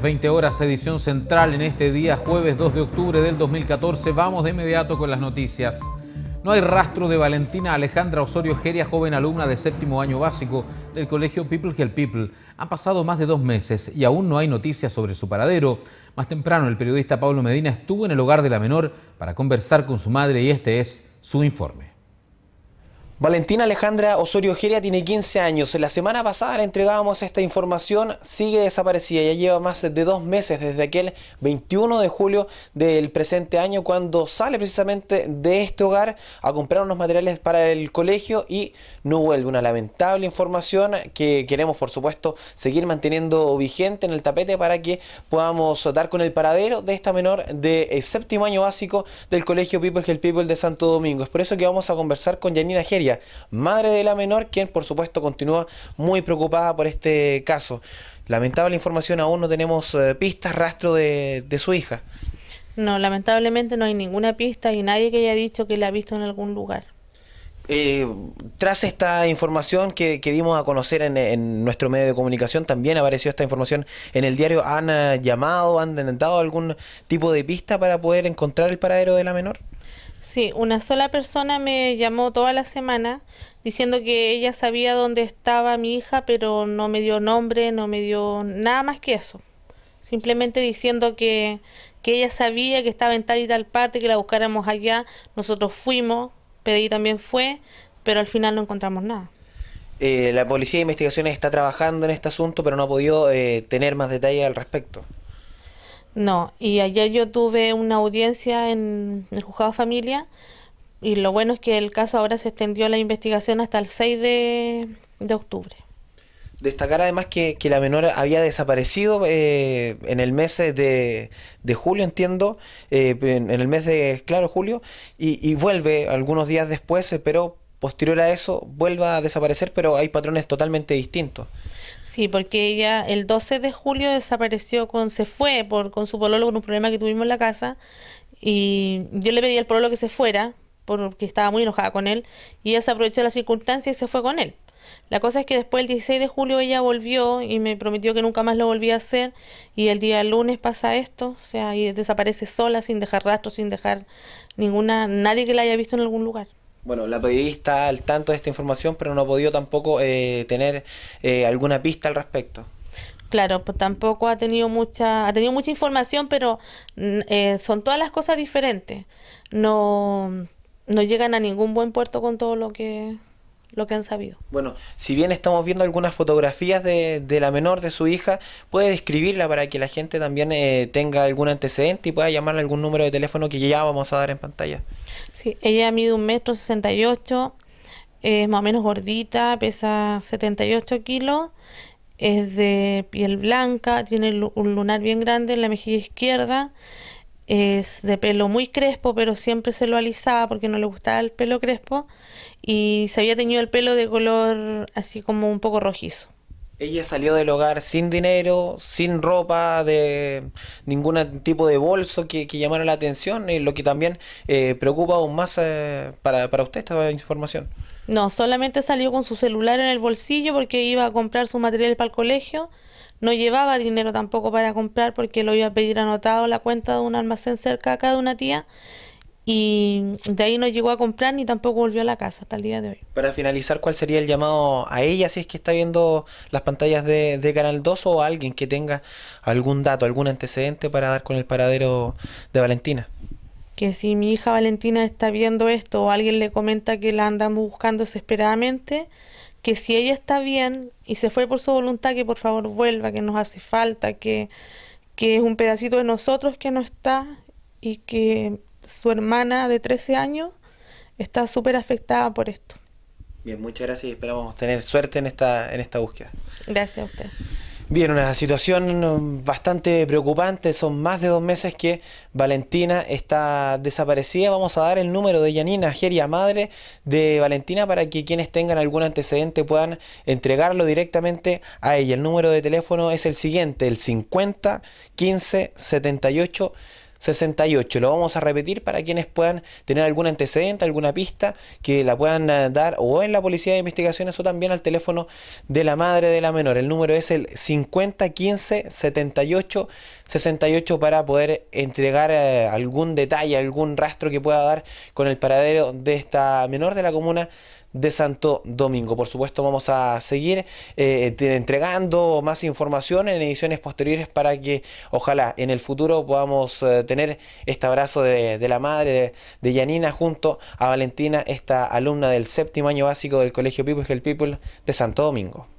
20 horas, edición central en este día, jueves 2 de octubre del 2014. Vamos de inmediato con las noticias. No hay rastro de Valentina Alejandra Osorio Geria, joven alumna de séptimo año básico del colegio People Help People. Han pasado más de dos meses y aún no hay noticias sobre su paradero. Más temprano, el periodista Pablo Medina estuvo en el hogar de la menor para conversar con su madre y este es su informe. Valentina Alejandra Osorio Geria tiene 15 años. La semana pasada le entregábamos esta información, sigue desaparecida. Ya lleva más de dos meses desde aquel 21 de julio del presente año, cuando sale precisamente de este hogar a comprar unos materiales para el colegio y no vuelve. Una lamentable información que queremos, por supuesto, seguir manteniendo vigente en el tapete para que podamos dar con el paradero de esta menor de eh, séptimo año básico del colegio People Help People de Santo Domingo. Es por eso que vamos a conversar con Janina Geria madre de la menor, quien por supuesto continúa muy preocupada por este caso. Lamentable información, aún no tenemos eh, pistas, rastro de, su hija. No, lamentablemente no hay ninguna pista y nadie que haya dicho que la ha visto en algún lugar. Eh, tras esta información que, dimos a conocer en, nuestro medio de comunicación, también apareció esta información en el diario. ¿Han eh, llamado, han dado algún tipo de pista para poder encontrar el paradero de la menor? Sí, una sola persona me llamó toda la semana diciendo que ella sabía dónde estaba mi hija, pero no me dio nombre, no me dio nada más que eso. Simplemente diciendo que, ella sabía que estaba en tal y tal parte, que la buscáramos allá. Nosotros fuimos, Pedí también fue, pero al final no encontramos nada. Eh, la Policía de Investigaciones está trabajando en este asunto, pero no ha podido eh, tener más detalles al respecto. No, y ayer yo tuve una audiencia en el juzgado familia y lo bueno es que el caso ahora se extendió la investigación hasta el 6 de, octubre. Destacar además que, que, la menor había desaparecido eh, en el mes de, julio, entiendo, eh, en, el mes de, claro, julio, y, y vuelve algunos días después, eh, pero posterior a eso vuelva a desaparecer, pero hay patrones totalmente distintos. Sí, porque ella el 12 de julio desapareció, con se fue por con su pololo con un problema que tuvimos en la casa y yo le pedí al pololo que se fuera porque estaba muy enojada con él y ella se aprovechó de la circunstancia y se fue con él. La cosa es que después el 16 de julio ella volvió y me prometió que nunca más lo volvía a hacer y el día lunes pasa esto, o sea, y desaparece sola sin dejar rastro, sin dejar ninguna nadie que la haya visto en algún lugar. Bueno, la periodista está al tanto de esta información, pero no ha podido tampoco eh, tener eh, alguna pista al respecto. Claro, pues tampoco ha tenido mucha, ha tenido mucha información, pero mm, eh, son todas las cosas diferentes. No, no llegan a ningún buen puerto con todo lo que lo que han sabido. Bueno, si bien estamos viendo algunas fotografías de, la menor, de su hija, ¿puede describirla para que la gente también eh, tenga algún antecedente y pueda llamarle algún número de teléfono que ya vamos a dar en pantalla? Sí, ella mide un metro 68 es más o menos gordita, pesa 78 kilos, es de piel blanca, tiene un lunar bien grande en la mejilla izquierda, es de pelo muy crespo, pero siempre se lo alisaba porque no le gustaba el pelo crespo y se había teñido el pelo de color así como un poco rojizo. Ella salió del hogar sin dinero, sin ropa, de ningún tipo de bolso que, llamara la atención, y lo que también eh, preocupa aún más eh, para, para usted esta información. No, solamente salió con su celular en el bolsillo porque iba a comprar su material para el colegio no llevaba dinero tampoco para comprar porque lo iba a pedir anotado la cuenta de un almacén cerca acá de una tía y de ahí no llegó a comprar ni tampoco volvió a la casa hasta el día de hoy. Para finalizar, ¿cuál sería el llamado a ella si es que está viendo las pantallas de, de Canal 2 o a alguien que tenga algún dato, algún antecedente para dar con el paradero de Valentina? Que si mi hija Valentina está viendo esto o alguien le comenta que la andan buscando desesperadamente, que si ella está bien y se fue por su voluntad, que por favor vuelva, que nos hace falta, que, que es un pedacito de nosotros que no está y que su hermana de 13 años está súper afectada por esto. Bien, muchas gracias y esperamos tener suerte en esta, en esta búsqueda. Gracias a usted. Bien, una situación um, bastante preocupante. Son más de dos meses que Valentina está desaparecida. Vamos a dar el número de Yanina Geria, madre de Valentina, para que quienes tengan algún antecedente puedan entregarlo directamente a ella. El número de teléfono es el siguiente, el 50 15 78 68. Lo vamos a repetir para quienes puedan tener algún antecedente, alguna pista que la puedan eh, dar o en la policía de investigaciones o también al teléfono de la madre de la menor. El número es el 5015 78 68 para poder entregar eh, algún detalle, algún rastro que pueda dar con el paradero de esta menor de la comuna de Santo Domingo. Por supuesto, vamos a seguir eh, entregando más información en ediciones posteriores para que ojalá en el futuro podamos eh, tener este abrazo de, la madre de, Yanina junto a Valentina, esta alumna del séptimo año básico del Colegio People Health People de Santo Domingo.